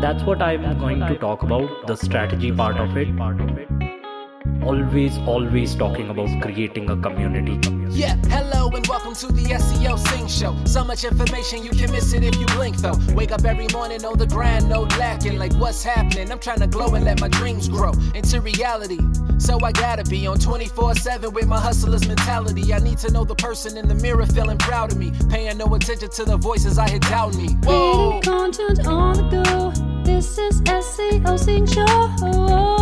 That's what I'm That's going what to talk about, talk the strategy, about part, strategy of part of it. Always, always talking about creating a community. Yeah, hello and welcome to the SEO Sing Show. So much information you can miss it if you blink though. Wake up every morning on the grind, no lacking. Like what's happening? I'm trying to glow and let my dreams grow into reality. So I gotta be on 24 7 with my hustler's mentality. I need to know the person in the mirror feeling proud of me. Paying no attention to the voices I hear doubting me. Whoa. Creating content on the go this is SEO Sing Show.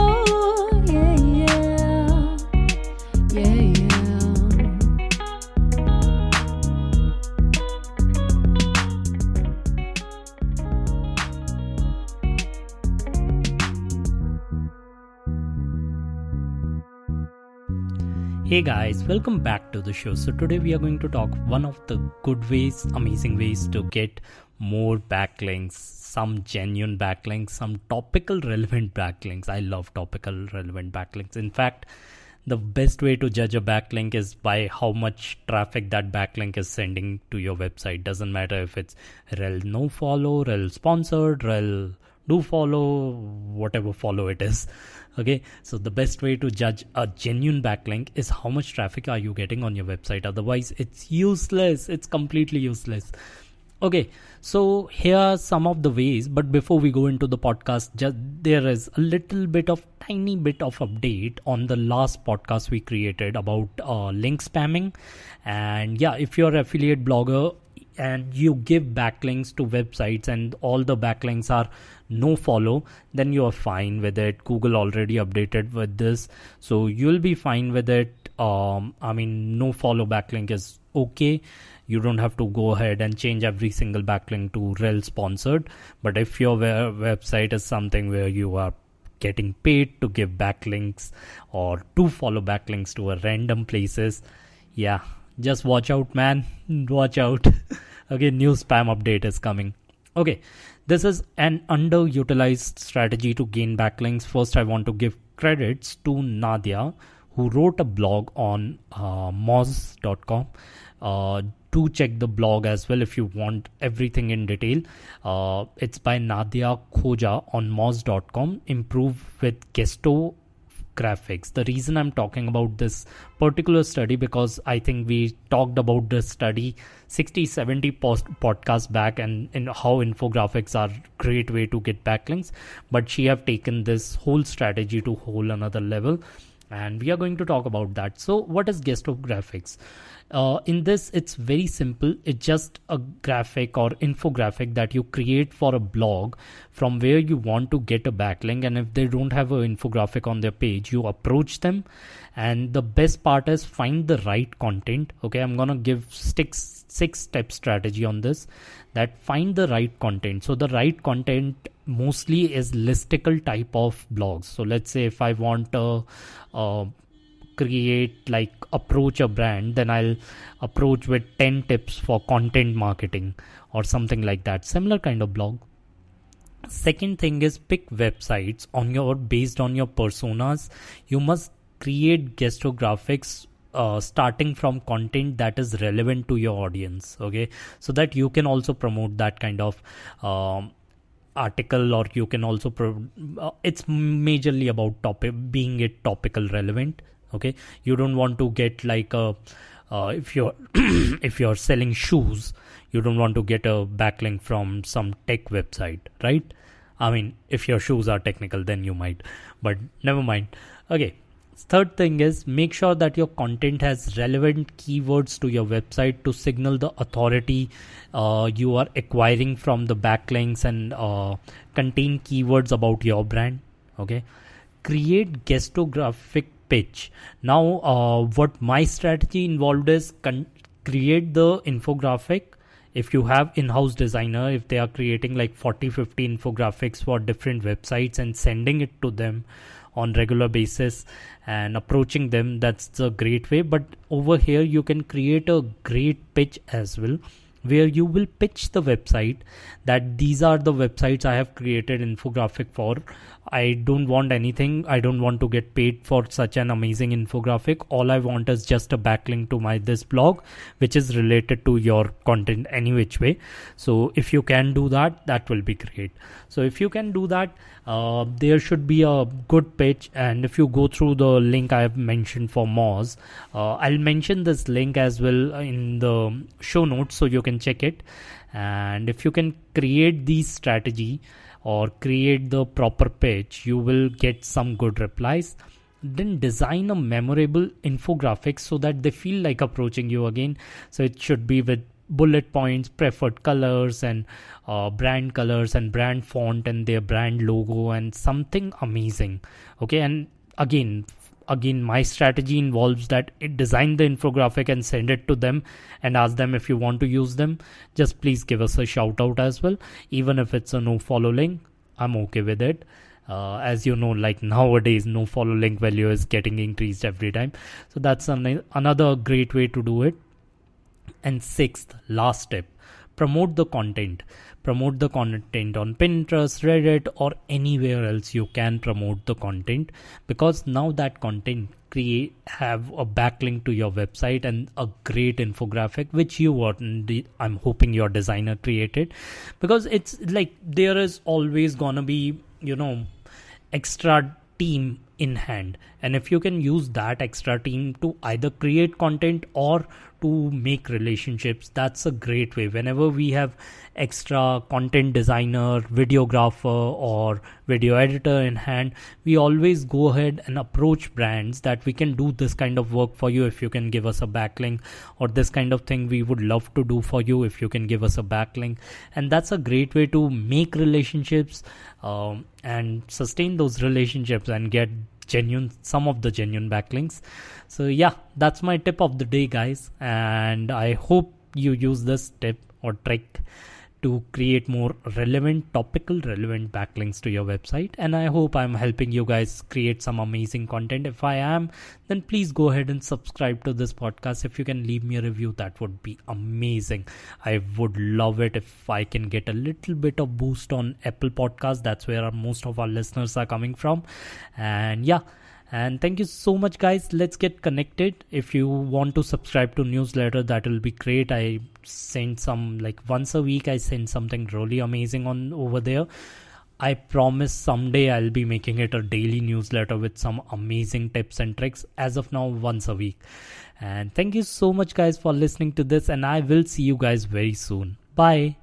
Hey guys, welcome back to the show. So today we are going to talk one of the good ways, amazing ways to get more backlinks, some genuine backlinks, some topical relevant backlinks. I love topical relevant backlinks. In fact, the best way to judge a backlink is by how much traffic that backlink is sending to your website. Doesn't matter if it's rel no follow, rel sponsored, rel do follow whatever follow it is okay so the best way to judge a genuine backlink is how much traffic are you getting on your website otherwise it's useless it's completely useless okay so here are some of the ways but before we go into the podcast just there is a little bit of tiny bit of update on the last podcast we created about uh, link spamming and yeah if you're affiliate blogger and you give backlinks to websites and all the backlinks are no follow then you are fine with it google already updated with this so you'll be fine with it um, i mean no follow backlink is okay you don't have to go ahead and change every single backlink to rel sponsored but if your website is something where you are getting paid to give backlinks or to follow backlinks to a random places yeah just watch out man watch out okay new spam update is coming okay this is an underutilized strategy to gain backlinks first i want to give credits to nadia who wrote a blog on uh, moz.com uh, do check the blog as well if you want everything in detail. Uh, it's by Nadia koja on moz.com. Improve with Gesto graphics. The reason I'm talking about this particular study because I think we talked about this study 60 70 post- podcasts back and, and how infographics are great way to get backlinks but she have taken this whole strategy to whole another level and we are going to talk about that so what is guest of graphics uh, in this it's very simple it's just a graphic or infographic that you create for a blog from where you want to get a backlink and if they don't have an infographic on their page you approach them and the best part is find the right content okay i'm gonna give sticks six step strategy on this that find the right content so the right content mostly is listicle type of blogs so let's say if i want to uh, create like approach a brand then i'll approach with 10 tips for content marketing or something like that similar kind of blog second thing is pick websites on your based on your personas you must create guestographics uh, starting from content that is relevant to your audience okay so that you can also promote that kind of um, article or you can also pro- uh, it's majorly about topic being it topical relevant okay you don't want to get like a uh, if you're if you're selling shoes you don't want to get a backlink from some tech website right i mean if your shoes are technical then you might but never mind okay Third thing is make sure that your content has relevant keywords to your website to signal the authority uh, you are acquiring from the backlinks and uh, contain keywords about your brand. Okay, create guestographic pitch. Now, uh, what my strategy involved is con- create the infographic if you have in-house designer if they are creating like 40 50 infographics for different websites and sending it to them on regular basis and approaching them that's the great way but over here you can create a great pitch as well where you will pitch the website that these are the websites I have created infographic for. I don't want anything. I don't want to get paid for such an amazing infographic. All I want is just a backlink to my this blog, which is related to your content any which way. So if you can do that, that will be great. So if you can do that, uh, there should be a good pitch and if you go through the link i have mentioned for moz uh, i'll mention this link as well in the show notes so you can check it and if you can create the strategy or create the proper pitch you will get some good replies then design a memorable infographic so that they feel like approaching you again so it should be with bullet points, preferred colors, and uh, brand colors, and brand font, and their brand logo, and something amazing. Okay, and again, again, my strategy involves that it design the infographic and send it to them and ask them if you want to use them. Just please give us a shout out as well, even if it's a no follow link. I'm okay with it. Uh, as you know like nowadays no follow link value is getting increased every time so that's an, another great way to do it and sixth, last step, promote the content. Promote the content on Pinterest, Reddit, or anywhere else you can promote the content because now that content create have a backlink to your website and a great infographic which you were i'm hoping your designer created because it's like there is always gonna be you know extra team in hand and if you can use that extra team to either create content or to make relationships that's a great way whenever we have extra content designer videographer or video editor in hand we always go ahead and approach brands that we can do this kind of work for you if you can give us a backlink or this kind of thing we would love to do for you if you can give us a backlink and that's a great way to make relationships um, and sustain those relationships and get genuine some of the genuine backlinks so yeah that's my tip of the day guys and i hope you use this tip or trick to create more relevant topical relevant backlinks to your website and i hope i'm helping you guys create some amazing content if i am then please go ahead and subscribe to this podcast if you can leave me a review that would be amazing i would love it if i can get a little bit of boost on apple podcast that's where most of our listeners are coming from and yeah and thank you so much guys let's get connected if you want to subscribe to newsletter that will be great i send some like once a week i send something really amazing on over there I promise someday I'll be making it a daily newsletter with some amazing tips and tricks as of now once a week. And thank you so much guys for listening to this and I will see you guys very soon. Bye.